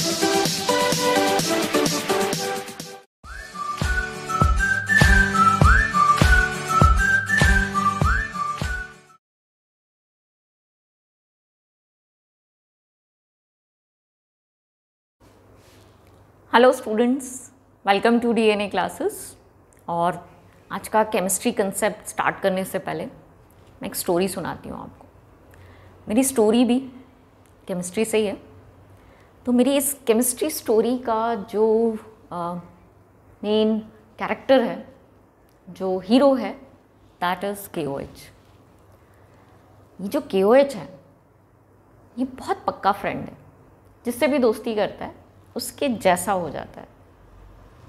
Hello students welcome to DNA classes और आज का केमिस्ट्री कंसेप्ट स्टार्ट करने से पहले मैं एक स्टोरी सुनाती हूँ आपको मेरी स्टोरी भी केमिस्ट्री से ही है तो मेरी इस केमिस्ट्री स्टोरी का जो मेन कैरेक्टर है जो हीरो है दैट इज़ के ओ एच ये जो के ओ एच है ये बहुत पक्का फ्रेंड है जिससे भी दोस्ती करता है उसके जैसा हो जाता है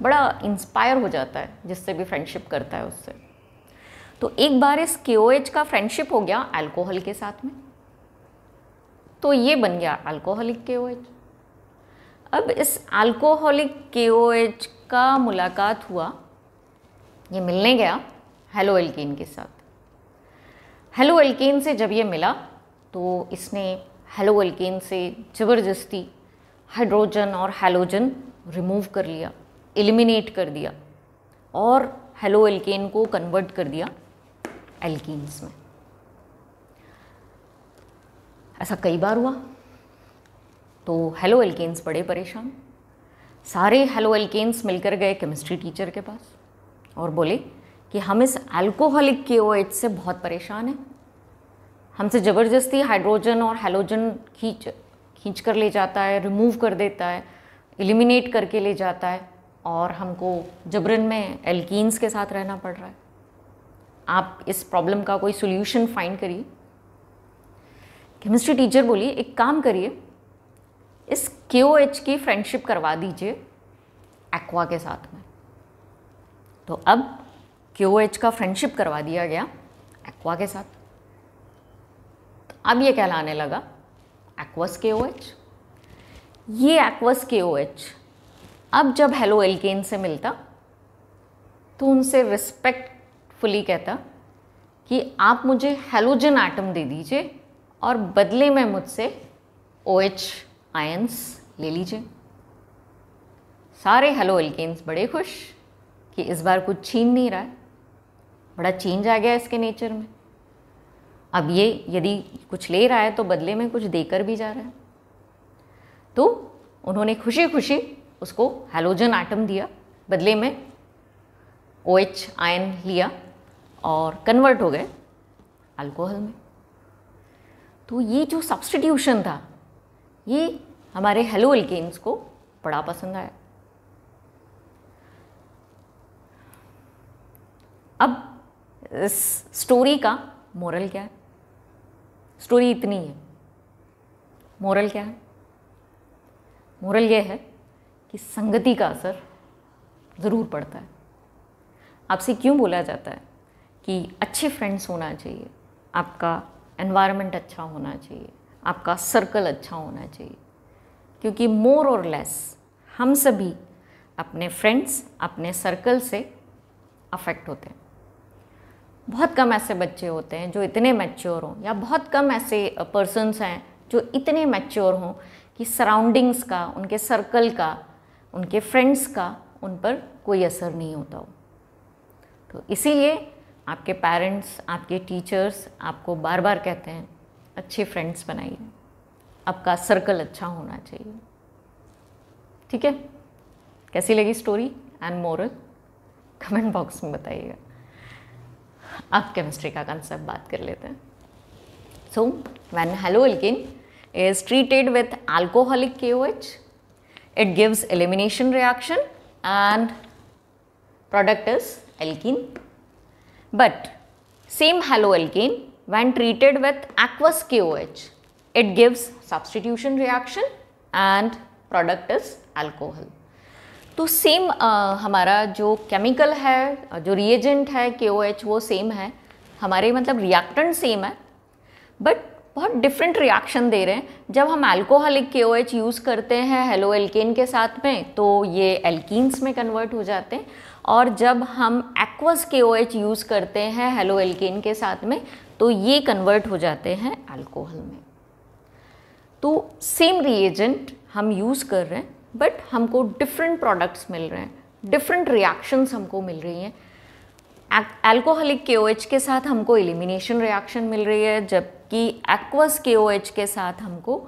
बड़ा इंस्पायर हो जाता है जिससे भी फ्रेंडशिप करता है उससे तो एक बार इस के ओ एच का फ्रेंडशिप हो गया अल्कोहल के साथ में तो ये बन गया अल्कोहलिक के ओ एच अब इस अल्कोहलिक के का मुलाकात हुआ ये मिलने गया हेलो एल्किन के साथ हेलो एल्किन से जब ये मिला तो इसने हेलो एल्किन से ज़बरदस्ती हाइड्रोजन और हेलोजन रिमूव कर लिया एलिमिनेट कर दिया और हेलो एल्केन को कन्वर्ट कर दिया एल्किन्स में ऐसा कई बार हुआ तो हेलो एल्केन्स बड़े परेशान सारे हेलो एल्केन्स मिलकर गए केमिस्ट्री टीचर के पास और बोले कि हम इस अल्कोहलिक के ओ से बहुत परेशान हैं हमसे ज़बरदस्ती हाइड्रोजन और हेलोजन खींच खींच कर ले जाता है रिमूव कर देता है एलिमिनेट करके ले जाता है और हमको जबरन में एल्कीन्स के साथ रहना पड़ रहा है आप इस प्रॉब्लम का कोई सोल्यूशन फाइंड करिए केमिस्ट्री टीचर बोलिए एक काम करिए इस के ओ एच की फ्रेंडशिप करवा दीजिए एक्वा के साथ में तो अब के ओ एच का फ्रेंडशिप करवा दिया गया एक्वा के साथ तो अब ये कहलाने लगा एक्वस के ओ एच ये एक्वस के ओ एच अब जब हेलो एल्केन से मिलता तो उनसे रिस्पेक्टफुली कहता कि आप मुझे हेलोजन आइटम दे दीजिए और बदले में मुझसे ओ OH एच आयंस ले लीजिए सारे हेलो एल्केन्स बड़े खुश कि इस बार कुछ छीन नहीं रहा है बड़ा चेंज आ गया इसके नेचर में अब ये यदि कुछ ले रहा है तो बदले में कुछ देकर भी जा रहा है तो उन्होंने खुशी खुशी उसको हेलोजन आइटम दिया बदले में ओ एच आयन लिया और कन्वर्ट हो गए अल्कोहल में तो ये जो सब्सटीट्यूशन था ये हमारे हेलो एल्केन्स को बड़ा पसंद आया अब इस स्टोरी का मोरल क्या है स्टोरी इतनी है मोरल क्या है मोरल ये है कि संगति का असर ज़रूर पड़ता है आपसे क्यों बोला जाता है कि अच्छे फ्रेंड्स होना चाहिए आपका एनवायरनमेंट अच्छा होना चाहिए आपका सर्कल अच्छा होना चाहिए क्योंकि मोर और लेस हम सभी अपने फ्रेंड्स अपने सर्कल से अफेक्ट होते हैं बहुत कम ऐसे बच्चे होते हैं जो इतने मैच्योर हों या बहुत कम ऐसे पर्सनस हैं जो इतने मैच्योर हों कि सराउंडिंग्स का उनके सर्कल का उनके फ्रेंड्स का उन पर कोई असर नहीं होता हो तो इसीलिए आपके पेरेंट्स आपके टीचर्स आपको बार बार कहते हैं अच्छे फ्रेंड्स बनाइए आपका सर्कल अच्छा होना चाहिए ठीक है कैसी लगी story and moral comment box में बताइएगा आप केमिस्ट्री का कंसेप्ट बात कर लेते हैं so when halo alkene is treated with alcoholic K O H it gives elimination reaction and product is alkene but same halo alkene when treated with aqueous KOH. It gives substitution reaction and product is alcohol. तो same हमारा जो chemical है जो reagent है के वो same है हमारे मतलब रिएक्टेंट सेम है बट बहुत डिफरेंट रिएक्शन दे रहे हैं जब हम alcoholic K O H use करते हैं हेलो एल्केन के साथ में तो ये एल्कीन्स में कन्वर्ट हो जाते हैं और जब हम aqueous K O H use करते हैं हेलो एल्केन के साथ में तो ये कन्वर्ट हो जाते हैं अल्कोहल में तो सेम रिएजेंट हम यूज़ कर रहे हैं बट हमको डिफरेंट प्रोडक्ट्स मिल रहे हैं डिफरेंट रिएक्शंस हमको मिल रही हैं एल्कोहलिक के के साथ हमको एलिमिनेशन रिएक्शन मिल रही है जबकि एक्वस के के साथ हमको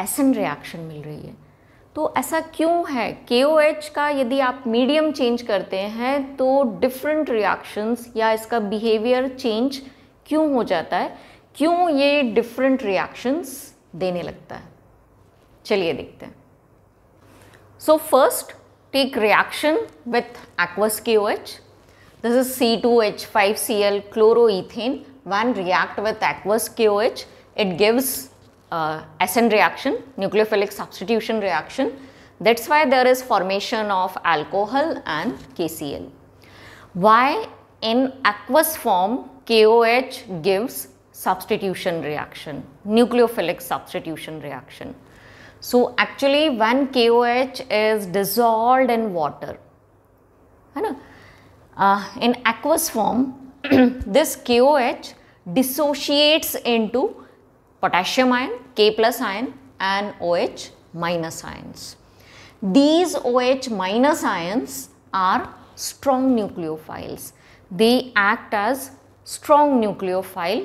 एसन रिएक्शन मिल रही है तो ऐसा क्यों है के का यदि आप मीडियम चेंज करते हैं तो डिफरेंट रिएक्शंस या इसका बिहेवियर चेंज क्यों हो जाता है क्यों ये डिफरेंट रिएक्शंस देने लगता है चलिए देखते हैं so first take reaction with aqueous K O H this is C two H five C L chlorine one react with aqueous K O H it gives S reaction nucleophilic substitution reaction that's why there is formation of alcohol and K C L why in aqueous form KOH gives substitution reaction, nucleophilic substitution reaction. So actually when KOH is dissolved in water, uh, in aqueous form, this KOH dissociates into potassium ion, K plus ion and OH minus ions. These OH minus ions are strong nucleophiles. They act as strong nucleophile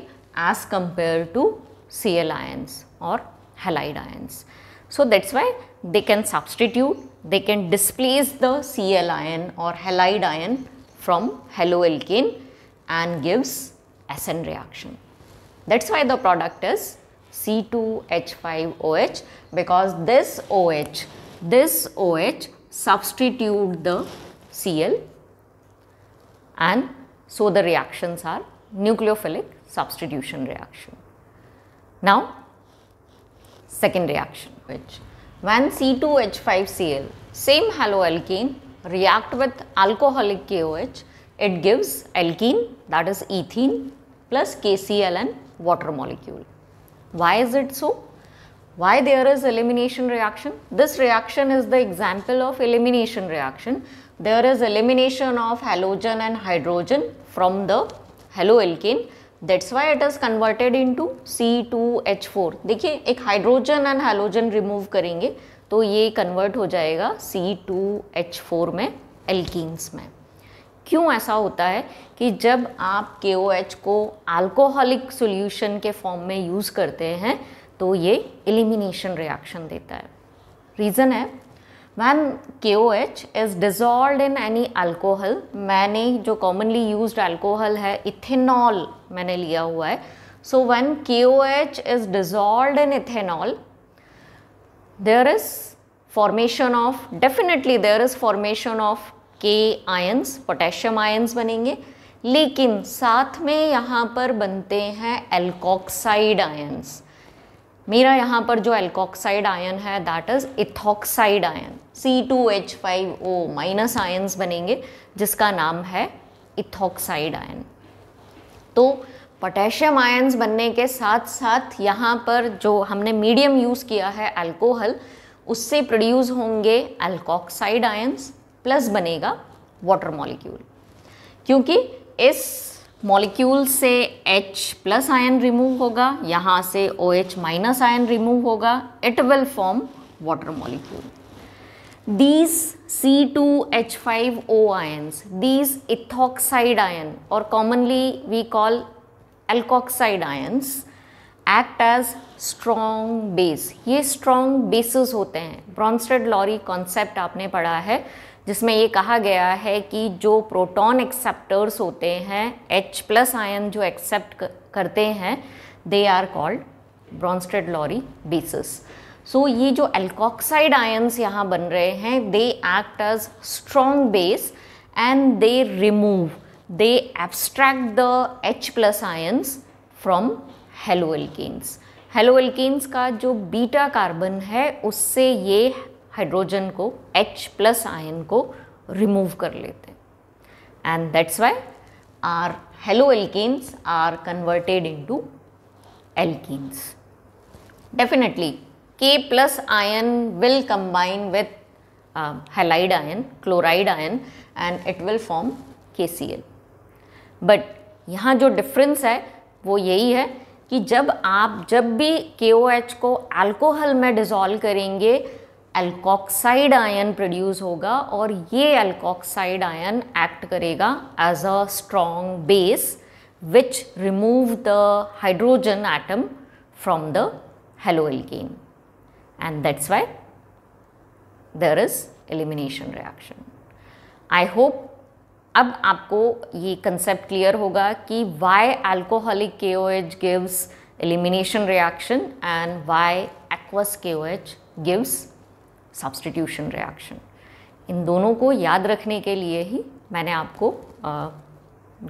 as compared to Cl ions or halide ions. So that is why they can substitute, they can displace the Cl ion or halide ion from haloalkane and gives SN reaction. That is why the product is C2H5OH because this OH, this OH substitute the Cl and so, the reactions are nucleophilic substitution reaction. Now, second reaction which when C2H5Cl same haloalkane react with alcoholic KOH it gives alkene that is ethene plus KCl and water molecule. Why is it so? Why there is elimination reaction? This reaction is the example of elimination reaction there is elimination of halogen and hydrogen from the halo alkane that's why it is converted into C2H4 dekhiye ek hydrogen and halogen remove karenge to ye convert ho jayega C2H4 mein alkenes mein क्यों ऐसा होता है कि जब आप KOH को alcoholic solution के form में यूज़ करते हैं तो ये एलिमिनेशन रिएक्शन देता है रीज़न है ma'am K O H is dissolve in any alcohol मैंने जो कॉमनली यूज अल्कोहल है इथेनॉल मैंने लिया हुआ है so one K O H is dissolve in ethanol there is formation of definitely there is formation of K ions potassium ions बनेंगे लेकिन साथ में यहाँ पर बनते हैं एल्कोक्साइड आयन्स मेरा यहाँ पर जो एल्कोक्साइड आयन है that is ethoxide ion C two H five O minus ions बनेंगे जिसका नाम है इथॉक्साइड आयन तो पोटेशियम आयन्स बनने के साथ साथ यहाँ पर जो हमने मीडियम यूज़ किया है अल्कोहल उससे प्रोड्यूस होंगे अल्कोक्साइड आयन्स प्लस बनेगा वाटर मॉलिक्यूल क्योंकि इस मॉलिक्यूल से H प्लस आयन रिमूव होगा यहाँ से O H minus ion remove होगा it will form water molecule these C two H five O ions these ethoxide ion और commonly we call alkoxide ions act as strong base ये strong bases होते हैं Bronsted Lowry concept आपने पढ़ा है जिसमें ये कहा गया है कि जो प्रोटॉन एक्सेप्टर्स होते हैं H प्लस आयन जो एक्सेप्ट करते हैं they are called Bronsted Lowry bases so ये जो एल्कॉक्साइड आयन्स यहाँ बन रहे हैं they act as strong base and they remove they abstract the H plus ions from halo alkanes का जो बीटा कार्बन है उससे ये हाइड्रोजन को एच प्लस आयन को रिमूव कर लेते हैं and that's why are halo alkenes are converted to alkenes definitely के plus ion will combine with halide ion chloride ion and it will form K C L but यहाँ जो difference है वो यही है कि जब आप जब भी के ओ एच को एल्कोहल में डिज़ोल्व करेंगे एल्कॉक्साइड आयन प्रोड्यूस होगा और ये एल्कोक्साइड आयन एक्ट करेगा as a strong base which remove the hydrogen atom from the halo alkene and that's why there is elimination reaction I hope अब आपको ये कंसेप्ट क्लियर होगा कि why alcoholic K O H gives elimination reaction and why aqueous K O H gives substitution reaction इन दोनों को याद रखने के लिए ही मैंने आपको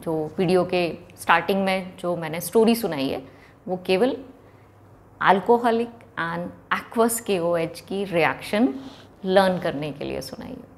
जो वीडियो के स्टार्टिंग में जो मैंने स्टोरी सुनाई है वो केवल अल्कोहलिक एंड एक्वस के ओ की रिएक्शन लर्न करने के लिए सुनाई है